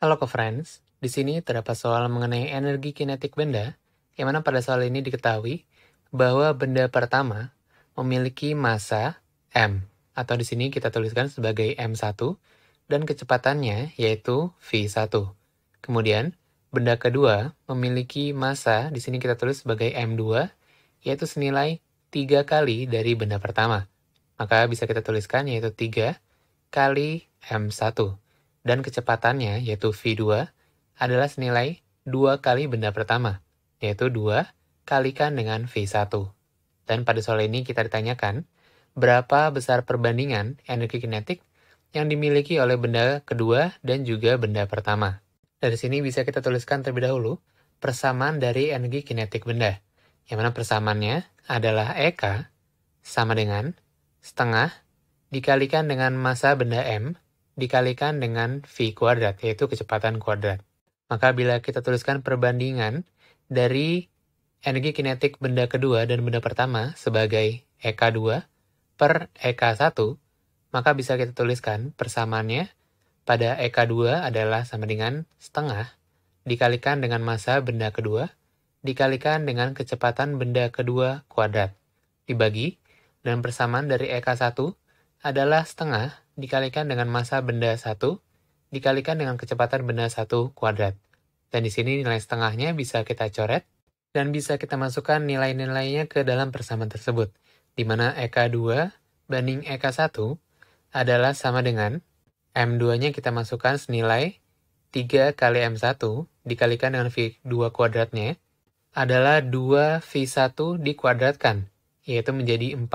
Halo ke friends, di sini terdapat soal mengenai energi kinetik benda, yang mana pada soal ini diketahui bahwa benda pertama memiliki massa m, atau di sini kita tuliskan sebagai m1, dan kecepatannya yaitu v1. Kemudian, benda kedua memiliki massa, di sini kita tulis sebagai m2, yaitu senilai 3 kali dari benda pertama. Maka bisa kita tuliskan yaitu 3 kali m1 dan kecepatannya yaitu V2 adalah senilai 2 kali benda pertama, yaitu 2 kalikan dengan V1. Dan pada soal ini kita ditanyakan, berapa besar perbandingan energi kinetik yang dimiliki oleh benda kedua dan juga benda pertama. Dari sini bisa kita tuliskan terlebih dahulu persamaan dari energi kinetik benda, yang mana persamaannya adalah EK sama dengan setengah dikalikan dengan masa benda M dikalikan dengan V kuadrat, yaitu kecepatan kuadrat. Maka bila kita tuliskan perbandingan dari energi kinetik benda kedua dan benda pertama sebagai EK2 per EK1, maka bisa kita tuliskan persamaannya pada EK2 adalah sama dengan setengah dikalikan dengan masa benda kedua dikalikan dengan kecepatan benda kedua kuadrat dibagi dan persamaan dari EK1 adalah setengah dikalikan dengan masa benda 1 dikalikan dengan kecepatan benda 1 kuadrat. Dan di sini nilai setengahnya bisa kita coret dan bisa kita masukkan nilai-nilainya ke dalam persamaan tersebut, di mana EK2 banding EK1 adalah sama dengan M2-nya kita masukkan senilai 3 kali M1 dikalikan dengan V2 kuadratnya adalah 2 V1 dikuadratkan, yaitu menjadi 4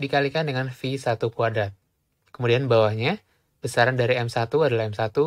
dikalikan dengan V1 kuadrat. Kemudian bawahnya, besaran dari M1 adalah M1,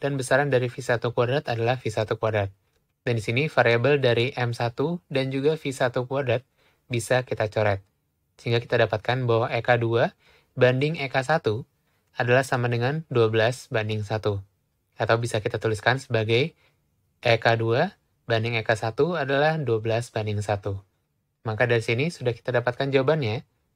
dan besaran dari V1 kuadrat adalah V1 kuadrat. Dan di sini variabel dari M1 dan juga V1 kuadrat bisa kita coret. Sehingga kita dapatkan bahwa EK2 banding EK1 adalah sama dengan 12 banding 1. Atau bisa kita tuliskan sebagai EK2 banding EK1 adalah 12 banding 1. Maka dari sini sudah kita dapatkan jawabannya